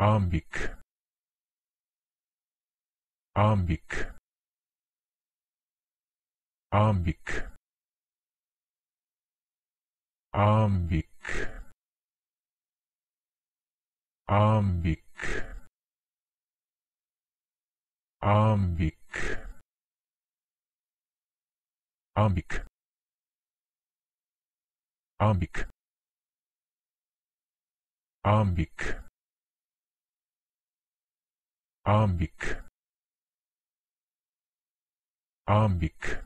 ambik ambik ambik ambik ambik ambik ambik ambik ambik Ambik. Ambik.